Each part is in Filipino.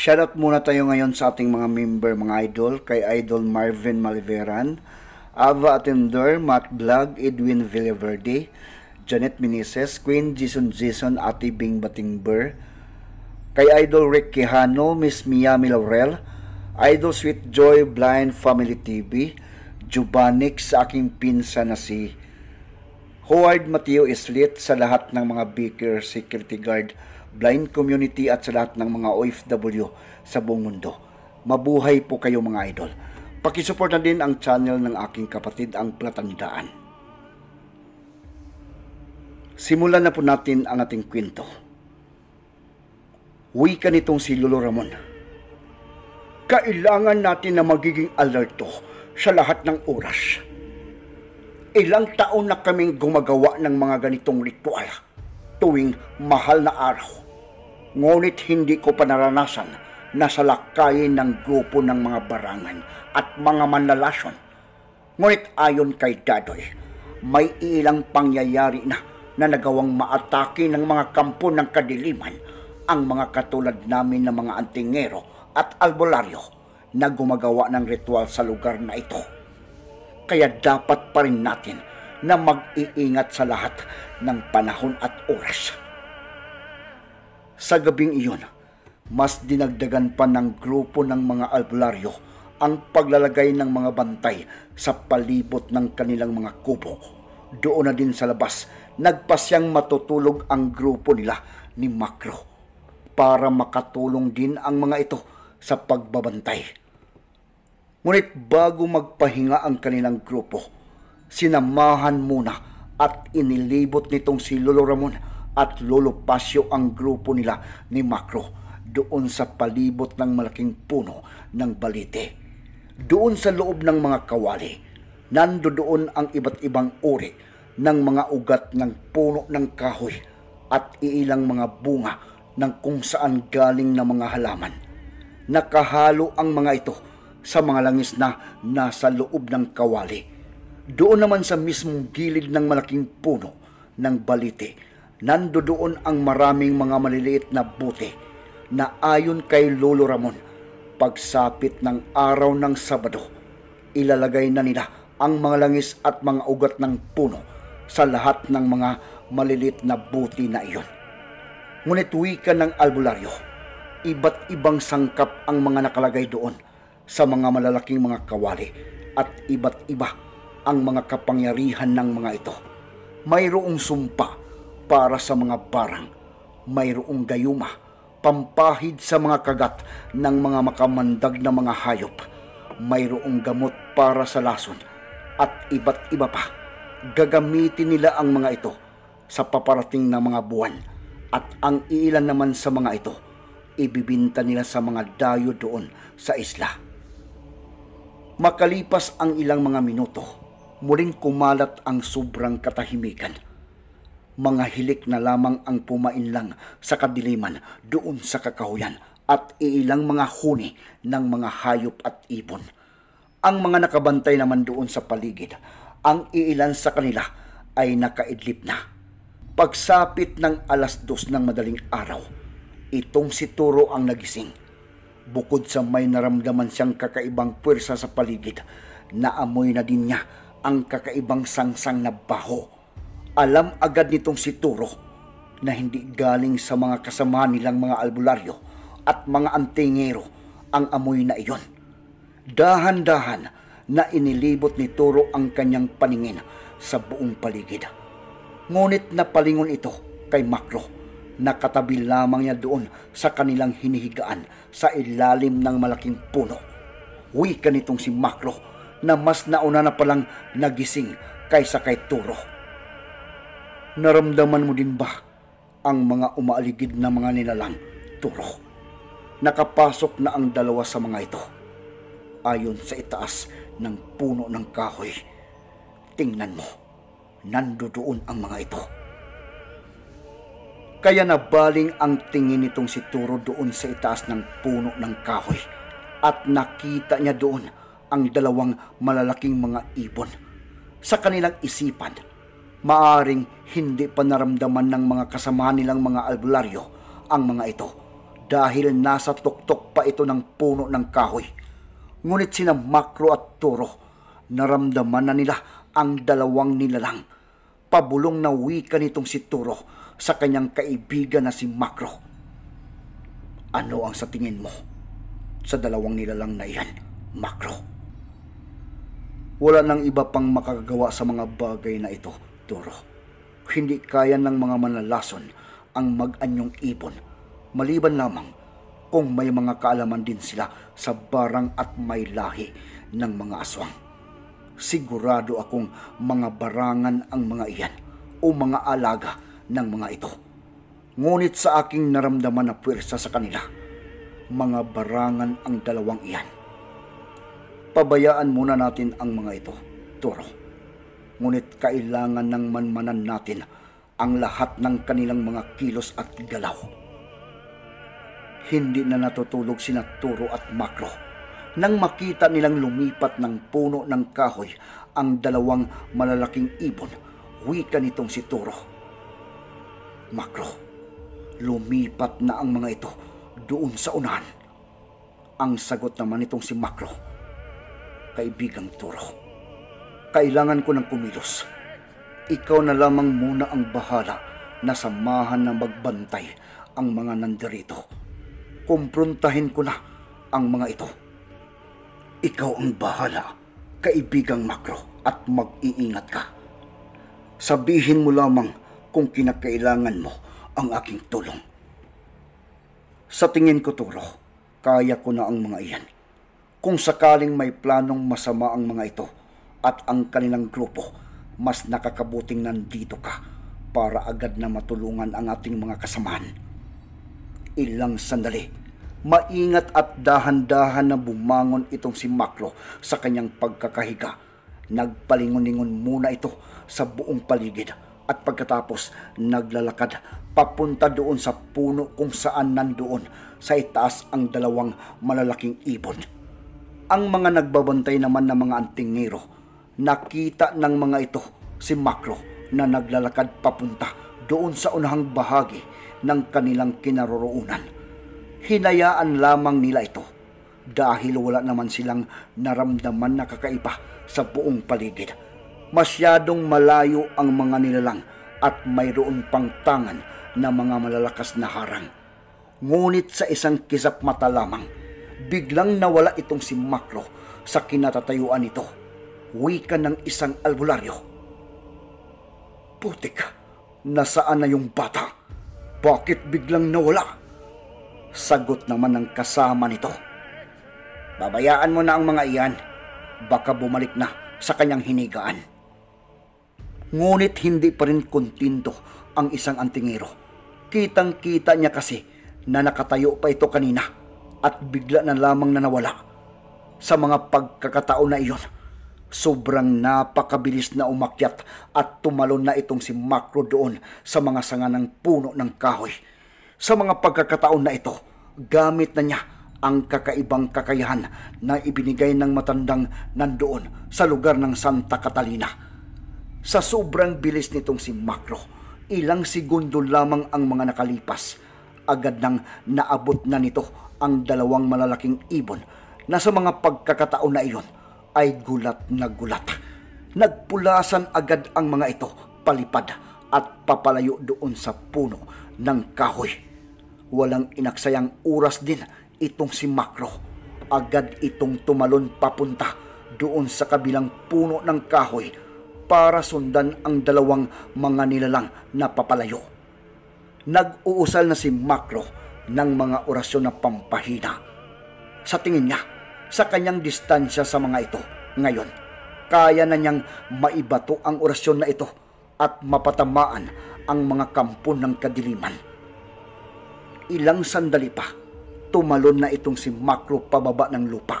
Shoutout muna tayo ngayon sa ating mga member, mga idol, kay Idol Marvin Maliveran, Ava Atender, Matt Blag, Edwin Villaverde, Janet Minises, Queen Jason Jason, Ate Bing Batingber, kay Idol Rick Quijano, Miss Miami Laurel, Idol Sweet Joy Blind Family TV, Jubanik sa aking pinsa na si Howard Mateo is lit sa lahat ng mga Baker Security Guard, blind community at sa lahat ng mga OFW sa buong mundo. Mabuhay po kayo mga idol. na din ang channel ng aking kapatid, ang Platandaan. Simulan na po natin ang ating kwento. Wika nitong si Lolo Ramon. Kailangan natin na magiging alerto sa lahat ng oras Ilang taon na kaming gumagawa ng mga ganitong ritual tuwing mahal na araw. Ngunit hindi ko pa naranasan na salakayin ng grupo ng mga barangan at mga manlalasyon. Ngunit ayon kay Dadoy, may ilang pangyayari na na nagawang maatake ng mga kampo ng kadiliman ang mga katulad namin ng mga antingero at albularyo na gumagawa ng ritual sa lugar na ito. Kaya dapat pa rin natin na mag-iingat sa lahat ng panahon at oras. Sa gabing iyon, mas dinagdagan pa ng grupo ng mga albularyo ang paglalagay ng mga bantay sa palibot ng kanilang mga kubo. Doon na din sa labas, nagpasyang matutulog ang grupo nila ni Makro para makatulong din ang mga ito sa pagbabantay. Ngunit bago magpahinga ang kanilang grupo, sinamahan muna at inilibot nitong si Lolo Ramon at Lolo Pasio ang grupo nila ni Macro doon sa palibot ng malaking puno ng balite. Doon sa loob ng mga kawali, nandoon ang iba't ibang uri ng mga ugat ng puno ng kahoy at iilang mga bunga ng kung saan galing na mga halaman. Nakahalo ang mga ito sa mga langis na nasa loob ng kawali. Doon naman sa mismong gilid ng malaking puno ng balite, nando doon ang maraming mga maliliit na bute na ayon kay Lolo Ramon, pagsapit ng araw ng Sabado, ilalagay na nila ang mga langis at mga ugat ng puno sa lahat ng mga maliliit na buti na iyon. Ngunit wika ng albularyo, iba't ibang sangkap ang mga nakalagay doon – sa mga malalaking mga kawali at iba't iba ang mga kapangyarihan ng mga ito. Mayroong sumpa para sa mga barang, mayroong gayuma, pampahid sa mga kagat ng mga makamandag na mga hayop, mayroong gamot para sa lason, at iba't iba pa. Gagamitin nila ang mga ito sa paparating na mga buwan at ang iilan naman sa mga ito ibibinta nila sa mga dayo doon sa isla. Makalipas ang ilang mga minuto, muling kumalat ang sobrang katahimikan. Mga hilik na lamang ang pumainlang sa kadiliman doon sa kakahuyan at iilang mga huni ng mga hayop at ibon. Ang mga nakabantay naman doon sa paligid, ang iilan sa kanila ay nakaidlip na. Pagsapit ng alas dos ng madaling araw, itong si Turo ang nagising Bukod sa may naramdaman siyang kakaibang pwersa sa paligid, naamoy na din niya ang kakaibang sangsang na baho. Alam agad nitong si Turo na hindi galing sa mga kasama nilang mga albularyo at mga antingero ang amoy na iyon. Dahan-dahan na inilibot ni Turo ang kanyang paningin sa buong paligid. Ngunit napalingon ito kay Makro nakatabil lamang niya doon sa kanilang hinihigaan sa ilalim ng malaking puno. Wika nitong si Maklo na mas nauna na palang nagising kaysa kay Turo. Naramdaman mo din ba ang mga umaaligid na mga nilalang Turo? Nakapasok na ang dalawa sa mga ito. Ayon sa itaas ng puno ng kahoy, tingnan mo, nando nandoon ang mga ito kaya nabaling ang tingin nitong si Turo doon sa itaas ng puno ng kahoy at nakita niya doon ang dalawang malalaking mga ibon. Sa kanilang isipan, maaring hindi pa naramdaman ng mga kasama nilang mga albularyo ang mga ito dahil nasa tuktok pa ito ng puno ng kahoy. Ngunit sina Makro at Turo, naramdaman na nila ang dalawang nilalang. Pabulong na wika nitong si Turo sa kanyang kaibigan na si Macro. Ano ang sa tingin mo sa dalawang nilalang na iyan, Macro? Wala nang iba pang makagawa sa mga bagay na ito, Doro. Hindi kaya ng mga manlalason ang mag-anyong ibon, maliban lamang kung may mga kaalaman din sila sa barang at may lahi ng mga aswang. Sigurado akong mga barangan ang mga iyan o mga alaga ng mga ito. Ngunit sa aking naramdaman na puwersa sa kanila, mga barangan ang dalawang iyan. Pabayaan muna natin ang mga ito, Toro. Ngunit kailangan ng manmanan natin ang lahat ng kanilang mga kilos at galaw. Hindi na natutulog sina Toro at Makro nang makita nilang lumipat ng puno ng kahoy ang dalawang malalaking ibon, wika nitong si Toro. Makro, lumipat na ang mga ito doon sa unahan. Ang sagot naman itong si Makro, kaibigang Turo, kailangan ko ng kumilos. Ikaw na lamang muna ang bahala na samahan na magbantay ang mga nandirito. Kumprontahin ko na ang mga ito. Ikaw ang bahala, kaibigang Makro, at mag-iingat ka. Sabihin mo lamang kung kinakailangan mo ang aking tulong. Sa tingin ko, Turo, kaya ko na ang mga iyan. Kung sakaling may planong masama ang mga ito at ang kanilang grupo, mas nakakabuting nandito ka para agad na matulungan ang ating mga kasamahan. Ilang sandali, maingat at dahan-dahan na bumangon itong si Maklo sa kanyang pagkakahiga. Nagpalingon-lingon muna ito sa buong paligid at pagkatapos naglalakad papunta doon sa puno kung saan nandoon sa itaas ang dalawang malalaking ibon. Ang mga nagbabantay naman ng mga antingero, nakita ng mga ito si Makro na naglalakad papunta doon sa unahang bahagi ng kanilang kinaroroonan. Hinayaan lamang nila ito dahil wala naman silang naramdaman na kakaiba sa buong paligid masyadong malayo ang mga nilalang at mayroon pang tangan na mga malalakas na harang. Ngunit sa isang kisap mata lamang, biglang nawala itong si Makro sa kinatatayuan nito. Wika ng isang albularyo. Putik, nasaan na yung bata? Bakit biglang nawala? Sagot naman ng kasama nito. Babayaan mo na ang mga iyan. Baka bumalik na sa kanyang hinigaan. Ngunit hindi pa rin kontento ang isang antingero. Kitang-kita niya kasi na nakatayo pa ito kanina at bigla na lamang na nawala. Sa mga pagkakataon na iyon, sobrang napakabilis na umakyat at tumalon na itong si Makro doon sa mga sanga ng puno ng kahoy. Sa mga pagkakataon na ito, gamit na niya ang kakaibang kakayahan na ibinigay ng matandang nandoon sa lugar ng Santa Catalina sa sobrang bilis nitong si Makro, ilang segundo lamang ang mga nakalipas. Agad nang naabot na nito ang dalawang malalaking ibon na sa mga pagkakataon na iyon ay gulat na gulat. Nagpulasan agad ang mga ito palipad at papalayo doon sa puno ng kahoy. Walang inaksayang oras din itong si Makro. Agad itong tumalon papunta doon sa kabilang puno ng kahoy para sundan ang dalawang mga nilalang na papalayo. Nag-uusal na si Macro ng mga orasyon na pampahina. Sa tingin niya, sa kanyang distansya sa mga ito ngayon, kaya na niyang maibato ang orasyon na ito at mapatamaan ang mga kampo ng kadiliman. Ilang sandali pa, tumalon na itong si Macro pababa ng lupa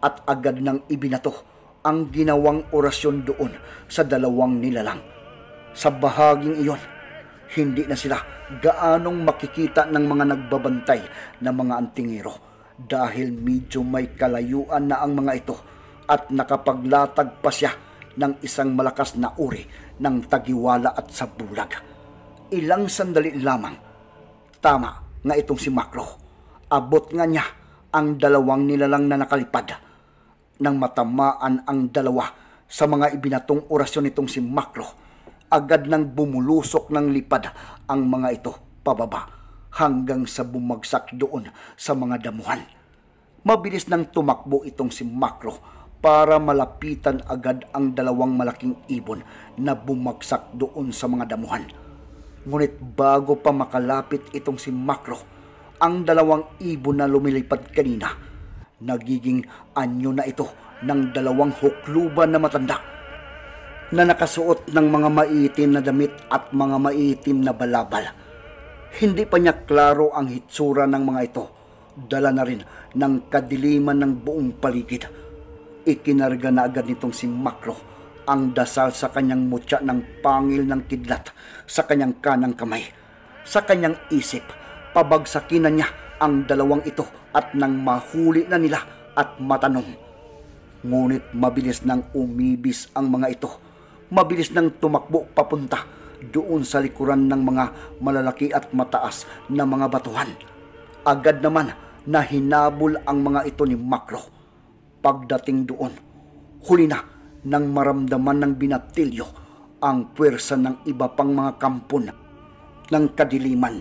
at agad nang ibinato ang ginawang orasyon doon sa dalawang nilalang. Sa bahaging iyon, hindi na sila gaanong makikita ng mga nagbabantay na mga antingero dahil medyo may kalayuan na ang mga ito at nakapaglatag pa siya ng isang malakas na uri ng tagiwala at sabulag. Ilang sandali lamang, tama nga itong si Makro, abot nga niya ang dalawang nilalang na nakalipad nang matamaan ang dalawa sa mga ibinatong orasyon nitong si Makro. Agad nang bumulusok ng lipad ang mga ito pababa hanggang sa bumagsak doon sa mga damuhan. Mabilis nang tumakbo itong si Makro para malapitan agad ang dalawang malaking ibon na bumagsak doon sa mga damuhan. Ngunit bago pa makalapit itong si Makro, ang dalawang ibon na lumilipad kanina Nagiging anyo na ito ng dalawang hukluban na matanda na nakasuot ng mga maitim na damit at mga maitim na balabal. Hindi pa niya klaro ang hitsura ng mga ito. Dala na rin ng kadiliman ng buong paligid. Ikinarga na agad nitong si Makro ang dasal sa kanyang mutya ng pangil ng kidlat sa kanyang kanang kamay. Sa kanyang isip, pabagsakin na niya ang dalawang ito at nang mahuli na nila at matanong. Ngunit mabilis nang umibis ang mga ito. Mabilis nang tumakbo papunta doon sa likuran ng mga malalaki at mataas na mga batuhan. Agad naman na hinabol ang mga ito ni Makro. Pagdating doon, huli na nang maramdaman ng binatilyo ang puwersa ng iba pang mga kampon ng kadiliman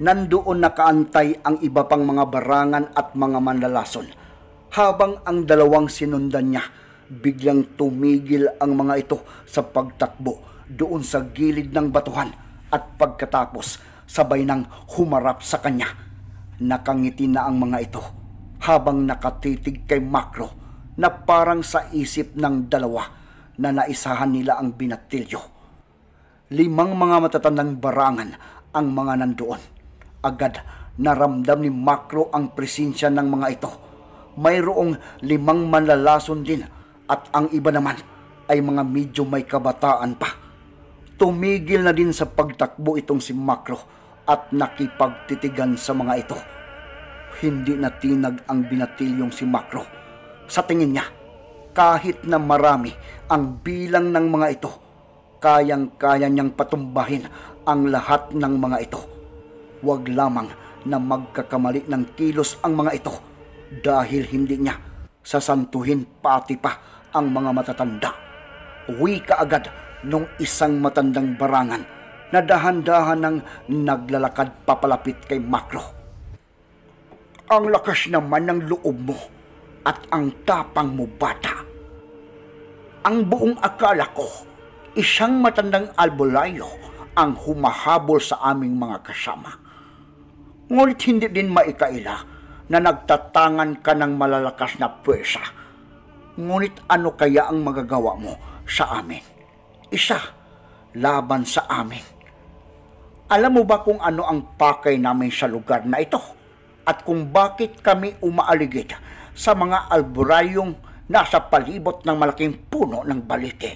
nandoon nakaantay ang iba pang mga barangan at mga manlalason. Habang ang dalawang sinundan niya, biglang tumigil ang mga ito sa pagtakbo doon sa gilid ng batuhan at pagkatapos sabay nang humarap sa kanya. Nakangiti na ang mga ito habang nakatitig kay Makro na parang sa isip ng dalawa na naisahan nila ang binatilyo. Limang mga matatandang barangan ang mga nandoon Agad naramdam ni Makro ang presensya ng mga ito. Mayroong limang manlalason din at ang iba naman ay mga medyo may kabataan pa. Tumigil na din sa pagtakbo itong si Makro at nakipagtitigan sa mga ito. Hindi natinag ang binatilyong si Makro. Sa tingin niya, kahit na marami ang bilang ng mga ito, kayang-kaya niyang patumbahin ang lahat ng mga ito Huwag lamang na magkakamali ng kilos ang mga ito dahil hindi niya sasantuhin pati pa ang mga matatanda. Uwi ka agad nung isang matandang barangan na dahan-dahan ng naglalakad papalapit kay Makro. Ang lakas naman ng loob mo at ang tapang mo bata. Ang buong akala ko, isang matandang albolayo ang humahabol sa aming mga kasama Ngunit hindi din maikaila na nagtatangan ka ng malalakas na pwersa. Ngunit ano kaya ang magagawa mo sa amin? Isa, laban sa amin. Alam mo ba kung ano ang pakay namin sa lugar na ito? At kung bakit kami umaaligid sa mga alburayong nasa palibot ng malaking puno ng balite?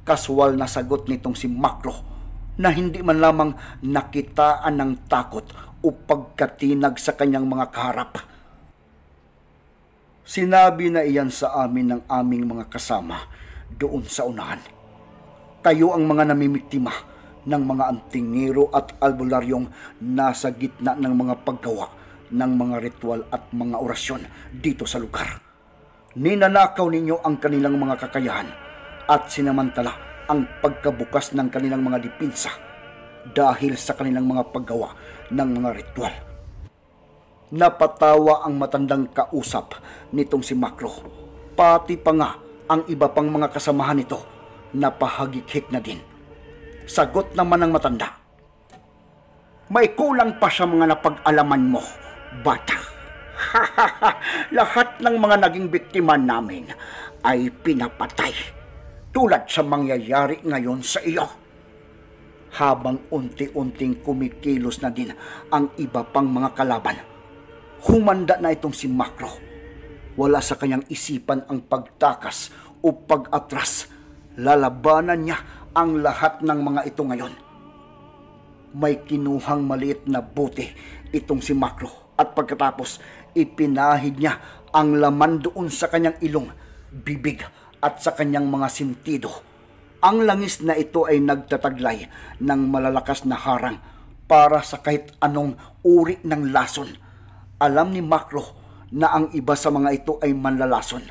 Kaswal na sagot nitong si Makro na hindi man lamang nakitaan ng takot o pagkatinag sa kanyang mga kaharap. Sinabi na iyan sa amin ng aming mga kasama doon sa unahan. Tayo ang mga namimiktima ng mga antingero at albularyong nasa gitna ng mga paggawa ng mga ritual at mga orasyon dito sa lugar. Ninanakaw ninyo ang kanilang mga kakayahan at sinamantala ang pagkabukas ng kanilang mga dipinsa dahil sa kanilang mga paggawa ng mga ritual. Napatawa ang matandang kausap nitong si Makro, pati pa nga ang iba pang mga kasamahan nito na pahagikhik na din. Sagot naman ng matanda, May kulang pa sa mga napag-alaman mo, bata. Lahat ng mga naging biktima namin ay pinapatay tulad sa mangyayari ngayon sa iyo habang unti-unting kumikilos na din ang iba pang mga kalaban. Humanda na itong si Macro. Wala sa kanyang isipan ang pagtakas o pag-atras. Lalabanan niya ang lahat ng mga ito ngayon. May kinuhang maliit na buti itong si Macro at pagkatapos ipinahid niya ang laman doon sa kanyang ilong, bibig at sa kanyang mga sintido. Ang langis na ito ay nagtataglay ng malalakas na harang para sa kahit anong uri ng lason. Alam ni Makro na ang iba sa mga ito ay manlalason,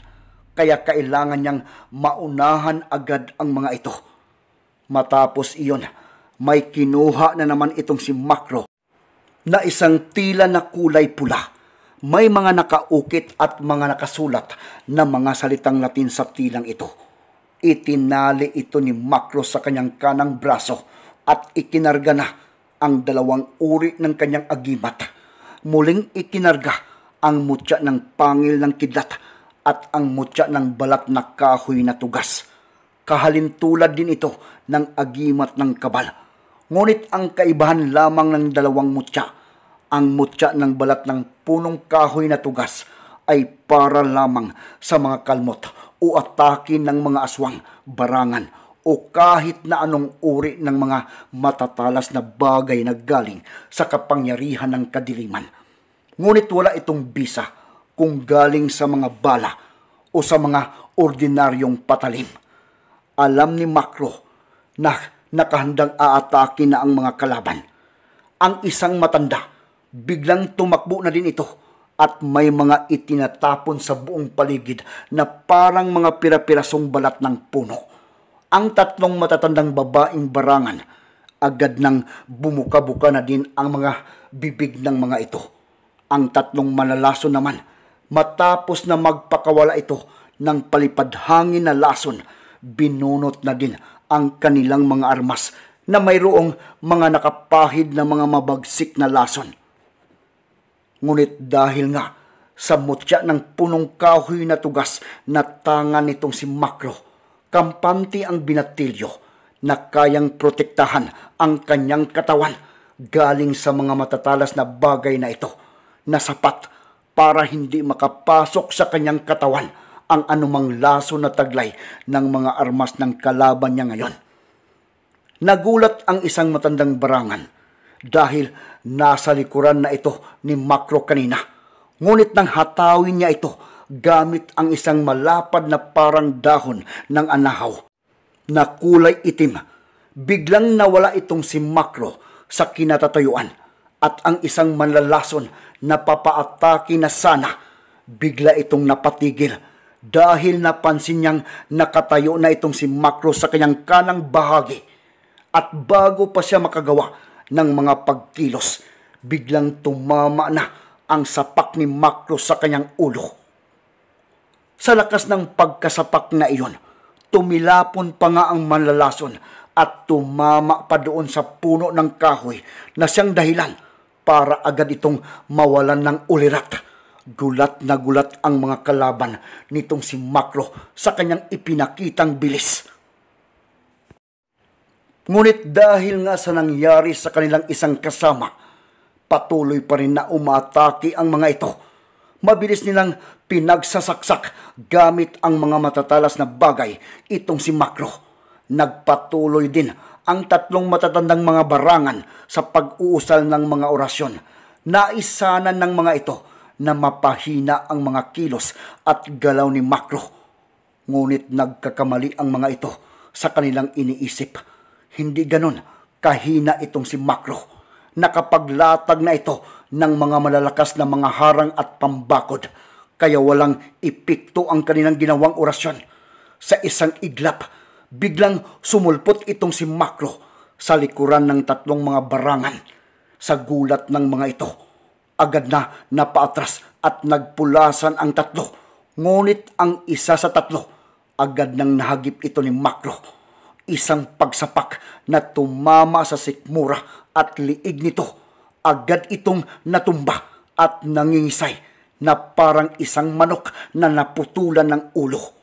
kaya kailangan niyang maunahan agad ang mga ito. Matapos iyon, may kinuha na naman itong si Makro na isang tila na kulay pula may mga nakaukit at mga nakasulat na mga salitang Latin sa tilang ito. Itinali ito ni Macro sa kanyang kanang braso at ikinarga na ang dalawang uri ng kanyang agimat. Muling ikinarga ang mutya ng pangil ng kidlat at ang mutya ng balat na kahoy na tugas. Kahalintulad din ito ng agimat ng kabal. Ngunit ang kaibahan lamang ng dalawang mutya ang mutya ng balat ng punong kahoy na tugas ay para lamang sa mga kalmot o atake ng mga aswang, barangan o kahit na anong uri ng mga matatalas na bagay na galing sa kapangyarihan ng kadiliman. Ngunit wala itong bisa kung galing sa mga bala o sa mga ordinaryong patalim. Alam ni Makro na nakahandang aatake na ang mga kalaban. Ang isang matanda biglang tumakbo na din ito at may mga itinatapon sa buong paligid na parang mga pirapirasong balat ng puno. Ang tatlong matatandang babaeng barangan agad nang bumuka-buka na din ang mga bibig ng mga ito. Ang tatlong malalason naman matapos na magpakawala ito ng palipad-hangin na lason, binunot na din ang kanilang mga armas na mayroong mga nakapahid na mga mabagsik na lason Ngunit dahil nga sa mutya ng punong kahoy na tugas na tanga nitong si Makro, kampante ang binatilyo na kayang protektahan ang kanyang katawan galing sa mga matatalas na bagay na ito na sapat para hindi makapasok sa kanyang katawan ang anumang laso na taglay ng mga armas ng kalaban niya ngayon. Nagulat ang isang matandang barangan dahil nasa likuran na ito ni Makro kanina. Ngunit nang hatawin niya ito gamit ang isang malapad na parang dahon ng anahaw na kulay itim, biglang nawala itong si Makro sa kinatatayuan at ang isang manlalason na papaatake na sana bigla itong napatigil dahil napansin niyang nakatayo na itong si Makro sa kanyang kanang bahagi at bago pa siya makagawa ng mga pagkilos. Biglang tumama na ang sapak ni Makro sa kanyang ulo. Sa lakas ng pagkasapak na iyon, tumilapon pa nga ang manlalason at tumama pa doon sa puno ng kahoy na siyang dahilan para agad itong mawalan ng ulirat. Gulat na gulat ang mga kalaban nitong si Makro sa kanyang ipinakitang bilis. Ngunit dahil nga sa nangyari sa kanilang isang kasama, patuloy pa rin na umatake ang mga ito. Mabilis nilang pinagsasaksak gamit ang mga matatalas na bagay itong si Makro. Nagpatuloy din ang tatlong matatandang mga barangan sa pag-uusal ng mga orasyon. Naisanan ng mga ito na mapahina ang mga kilos at galaw ni Makro. Ngunit nagkakamali ang mga ito sa kanilang iniisip hindi ganon kahina itong si Makro. Nakapaglatag na ito ng mga malalakas na mga harang at pambakod. Kaya walang ipikto ang kanilang ginawang orasyon. Sa isang iglap, biglang sumulpot itong si Makro sa likuran ng tatlong mga barangan. Sa gulat ng mga ito, agad na napaatras at nagpulasan ang tatlo. Ngunit ang isa sa tatlo, agad nang nahagip ito ni Makro isang pagsapak na tumama sa sikmura at liig nito. Agad itong natumba at nangingisay na parang isang manok na naputulan ng ulo.